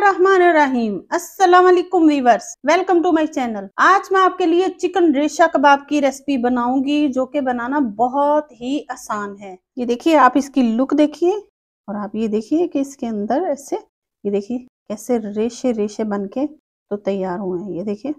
बिस्मिल्लाहिर्रहमानिर्रहीम अस्सलाम viewers welcome to my channel आज मैं आपके लिए चिकन रेशा कबाब की रेसिपी बनाऊंगी जो कि बनाना बहुत ही आसान है ये देखिए आप इसकी लुक देखिए और आप ये देखिए कि इसके अंदर ऐसे ये देखिए कैसे रेशे रेशे बन के तो तैयार हुए हैं ये देखिए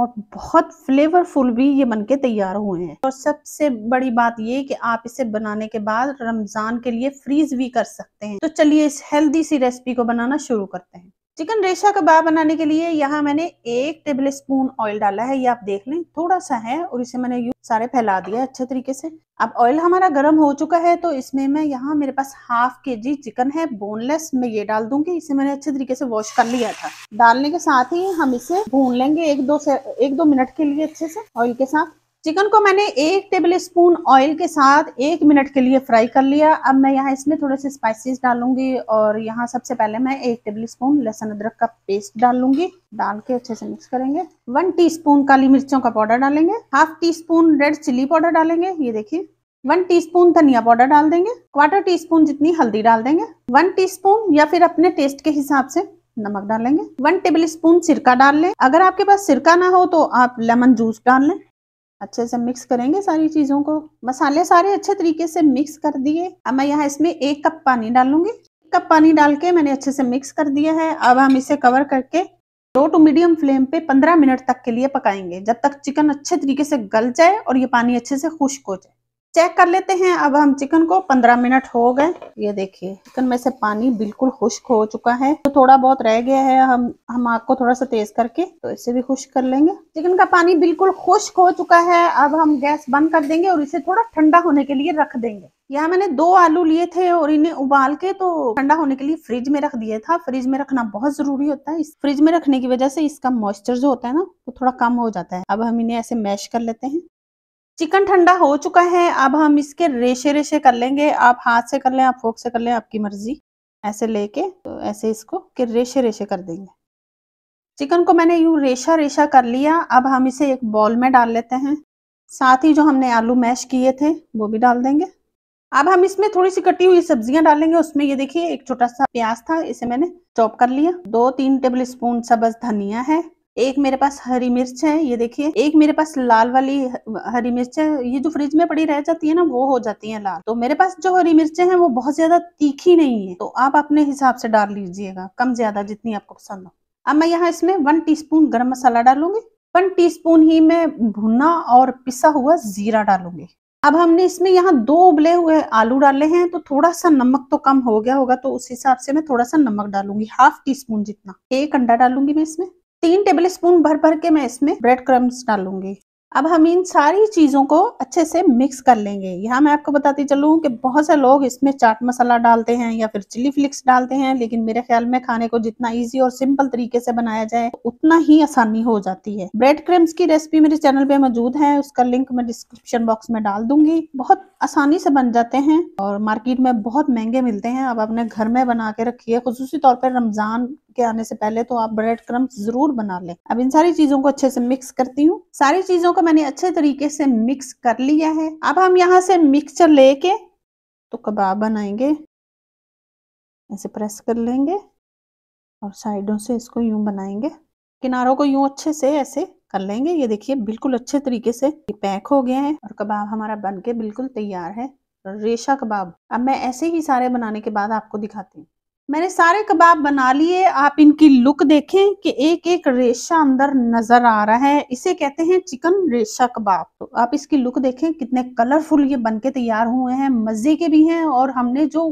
और बहुत फ्लेवरफुल भी ये बनके तैयार हुए हैं और सबसे बड़ी बात ये कि आप इसे बनाने के बाद रमज़ान के लिए फ्रीज भी कर सकते हैं तो चलिए इस हेल्दी सी रेसिपी को बनाना शुरू करते हैं चिकन रेशा कबाब बनाने के लिए यहाँ मैंने एक टेबल स्पून ऑयल डाला है ये आप देख लें थोड़ा सा है और इसे मैंने यू सारे फैला दिया अच्छे तरीके से अब ऑयल हमारा गर्म हो चुका है तो इसमें मैं यहाँ मेरे पास हाफ के जी चिकन है बोनलेस मैं ये डाल दूंगी इसे मैंने अच्छे तरीके से वॉश कर लिया था डालने के साथ ही हम इसे भून लेंगे एक दो से एक दो मिनट के लिए अच्छे से ऑयल के साथ चिकन को मैंने एक टेबल स्पून ऑयल के साथ एक मिनट के लिए फ्राई कर लिया अब मैं यहाँ इसमें थोड़े से स्पाइसेस डालूंगी और यहाँ सबसे पहले मैं एक टेबल स्पून लहसुन अदरक का पेस्ट डाल लूंगी डाल के अच्छे से मिक्स करेंगे वन टीस्पून काली मिर्चों का पाउडर डालेंगे half teaspoon red chilli powder डालेंगे ये देखिए वन स्पून धनिया पाउडर डाल देंगे क्वार्टर टी स्पून जितनी हल्दी डाल देंगे वन स्पून या फिर अपने टेस्ट के हिसाब से नमक डालेंगे वन टेबल स्पून सिरका डाल लें अगर आपके पास सिरका ना हो तो आप लेमन जूस डाल लें अच्छे से मिक्स करेंगे सारी चीज़ों को मसाले सारे अच्छे तरीके से मिक्स कर दिए अब मैं यहाँ इसमें एक कप पानी डालूंगी एक कप पानी डाल के मैंने अच्छे से मिक्स कर दिया है अब हम इसे कवर करके लो टू मीडियम फ्लेम पे 15 मिनट तक के लिए पकाएंगे जब तक चिकन अच्छे तरीके से गल जाए और ये पानी अच्छे से खुश्क हो जाए चेक कर लेते हैं अब हम चिकन को 15 मिनट हो गए ये देखिए चिकन में से पानी बिल्कुल खुश्क हो चुका है तो थोड़ा बहुत रह गया है हम हम आग को थोड़ा सा तेज करके तो इसे भी खुश्क कर लेंगे चिकन का पानी बिल्कुल खुश्क हो चुका है अब हम गैस बंद कर देंगे और इसे थोड़ा ठंडा होने के लिए रख देंगे यहाँ मैंने दो आलू लिए थे और इन्हें उबाल के तो ठंडा होने के लिए फ्रिज में रख दिया था फ्रिज में रखना बहुत जरूरी होता है इस फ्रिज में रखने की वजह से इसका मॉइस्चर जो होता है ना वो थोड़ा कम हो जाता है अब हम इन्हें ऐसे मैश कर लेते हैं चिकन ठंडा हो चुका है अब हम इसके रेशे रेशे कर लेंगे आप हाथ से कर लें आप फोक से कर लें आपकी मर्जी ऐसे लेके तो ऐसे इसको के रेशे रेशे कर देंगे चिकन को मैंने यूँ रेशा रेशा कर लिया अब हम इसे एक बॉल में डाल लेते हैं साथ ही जो हमने आलू मैश किए थे वो भी डाल देंगे अब हम इसमें थोड़ी सी कटी हुई सब्जियां डालेंगे उसमें ये देखिए एक छोटा सा प्याज था इसे मैंने चॉप कर लिया दो तीन टेबल स्पून सबज धनिया है एक मेरे पास हरी मिर्च है ये देखिए एक मेरे पास लाल वाली हरी मिर्च है ये जो फ्रिज में पड़ी रह जाती है ना वो हो जाती है लाल तो मेरे पास जो हरी मिर्चें हैं वो बहुत ज्यादा तीखी नहीं है तो आप अपने हिसाब से डाल लीजिएगा कम ज्यादा जितनी आपको पसंद हो अब मैं यहाँ इसमें वन टी स्पून मसाला डालूंगी वन टी ही मैं भुना और पिसा हुआ जीरा डालूंगी अब हमने इसमें यहाँ दो उबले हुए आलू डाले हैं तो थोड़ा सा नमक तो कम हो गया होगा तो उस हिसाब से मैं थोड़ा सा नमक डालूंगी हाफ टी स्पून जितना एक अंडा डालूंगी मैं इसमें तीन टेबल स्पून भर भर के मैं इसमें ब्रेड क्रम्स डालूंगी अब हम इन सारी चीज़ों को अच्छे से मिक्स कर लेंगे यहाँ मैं आपको बताती चलूँ कि बहुत से लोग इसमें चाट मसाला डालते हैं या फिर चिली फ्लिक्स डालते हैं लेकिन मेरे ख्याल में खाने को जितना इजी और सिंपल तरीके से बनाया जाए उतना ही आसानी हो जाती है ब्रेड क्रम्स की रेसिपी मेरे चैनल पे मौजूद है उसका लिंक मैं डिस्क्रिप्शन बॉक्स में डाल दूंगी बहुत आसानी से बन जाते हैं और मार्केट में बहुत महंगे मिलते हैं आप अपने घर में बना के रखिए खसूसी तौर पर रमजान के आने से पहले तो आप ब्रेड क्रम्स जरूर बना लें अब इन सारी चीजों को अच्छे से मिक्स करती हूँ सारी चीजों को मैंने अच्छे तरीके से मिक्स कर लिया है अब हम यहाँ से मिक्सचर लेके तो कबाब बनाएंगे ऐसे प्रेस कर लेंगे और साइडों से इसको यूं बनाएंगे किनारों को यूं अच्छे से ऐसे कर लेंगे ये देखिए बिल्कुल अच्छे तरीके से ये पैक हो गया है और कबाब हमारा बन के बिल्कुल तैयार है रेशा कबाब अब मैं ऐसे ही सारे बनाने के बाद आपको दिखाती हूँ मैंने सारे कबाब बना लिए आप इनकी लुक देखें कि एक एक रेशा अंदर नजर आ रहा है इसे कहते हैं चिकन रेशा कबाब तो आप इसकी लुक देखें कितने कलरफुल ये बनके तैयार हुए हैं मजे के भी हैं और हमने जो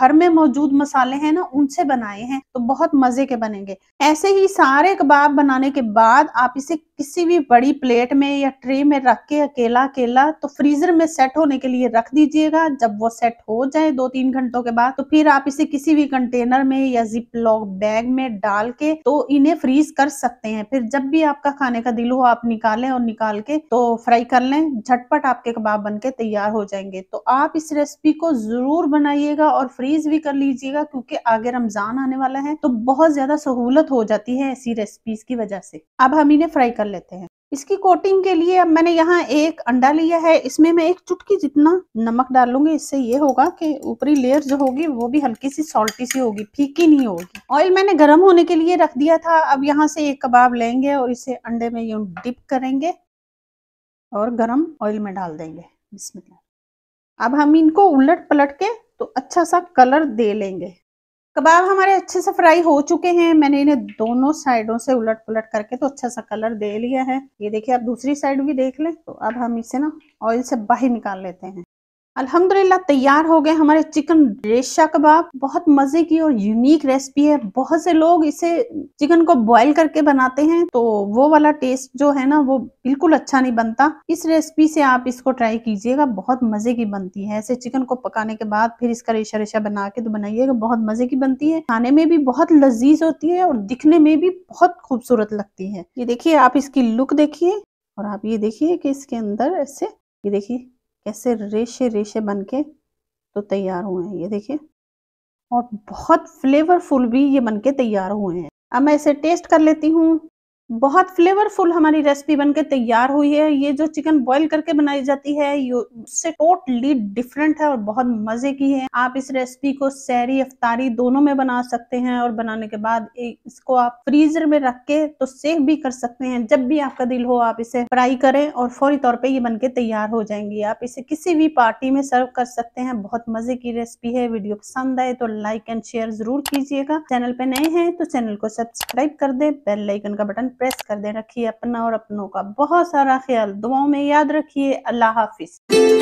घर में मौजूद मसाले हैं ना उनसे बनाए हैं तो बहुत मजे के बनेंगे ऐसे ही सारे कबाब बनाने के बाद आप इसे किसी भी बड़ी प्लेट में या ट्रे में रख के अकेला अकेला तो फ्रीजर में सेट होने के लिए रख दीजिएगा जब वो सेट हो जाए दो तीन घंटों के बाद तो फिर आप इसे किसी भी कंटेनर में या जिप लॉक बैग में डाल के तो इन्हें फ्रीज कर सकते हैं फिर जब भी आपका खाने का दिल हो आप निकालें और निकाल के तो फ्राई कर लें झटपट आपके कबाब बन के तैयार हो जाएंगे तो आप इस रेसिपी को जरूर बनाइएगा और फ्रीज भी कर लीजिएगा क्योंकि आगे रमजान आने वाला है तो बहुत ज्यादा सहूलत हो जाती है ऐसी रेसिपीज की वजह से अब हम इन्हें फ्राई कर कर लेते हैं इसकी कोटिंग के लिए अब मैंने यहाँ एक अंडा लिया है इसमें मैं एक चुटकी जितना नमक डालूंगी इससे ये होगा कि ऊपरी लेयर जो होगी वो भी हल्की सी सॉल्टी सी होगी फीकी नहीं होगी ऑयल मैंने गर्म होने के लिए रख दिया था अब यहाँ से एक कबाब लेंगे और इसे अंडे में यूं डिप करेंगे और गर्म ऑयल में डाल देंगे इसमें अब हम इनको उलट पलट के तो अच्छा सा कलर दे लेंगे कबाब हमारे अच्छे से फ्राई हो चुके हैं मैंने इन्हें दोनों साइडों से उलट पुलट करके तो अच्छा सा कलर दे लिया है ये देखिए आप दूसरी साइड भी देख लें तो अब हम इसे ना ऑयल से बाहर निकाल लेते हैं अल्हम्दुलिल्लाह तैयार हो गए हमारे चिकन रेशा कबाब बहुत मज़े की और यूनिक रेसिपी है बहुत से लोग इसे चिकन को बॉईल करके बनाते हैं तो वो वाला टेस्ट जो है ना वो बिल्कुल अच्छा नहीं बनता इस रेसिपी से आप इसको ट्राई कीजिएगा बहुत मज़े की बनती है ऐसे चिकन को पकाने के बाद फिर इसका रेशा रेशा बना के तो बनाइएगा बहुत मज़े की बनती है खाने में भी बहुत लजीज होती है और दिखने में भी बहुत खूबसूरत लगती है ये देखिए आप इसकी लुक देखिए और आप ये देखिए कि इसके अंदर ऐसे ये देखिए ऐसे रेशे रेशे बन के तो तैयार हुए हैं ये देखिए और बहुत फ्लेवरफुल भी ये बन के तैयार हुए हैं अब मैं इसे टेस्ट कर लेती हूँ बहुत फ्लेवरफुल हमारी रेसिपी बनके तैयार हुई है ये जो चिकन बॉईल करके बनाई जाती है उससे टोटली डिफरेंट है और बहुत मजे की है आप इस रेसिपी को सैरी अफतारी दोनों में बना सकते हैं और बनाने के बाद इसको आप फ्रीजर में रख के तो सेव भी कर सकते हैं जब भी आपका दिल हो आप इसे फ्राई करें और फौरी तौर पर ये बन के तैयार हो जाएंगी आप इसे किसी भी पार्टी में सर्व कर सकते हैं बहुत मजे की रेसिपी है वीडियो पसंद आए तो लाइक एंड शेयर जरूर कीजिएगा चैनल पे नए हैं तो चैनल को सब्सक्राइब कर दे बेल लाइकन का बटन प्रेस कर दे रखिए अपना और अपनों का बहुत सारा ख्याल दुआओं में याद रखिए अल्लाह हाफिज़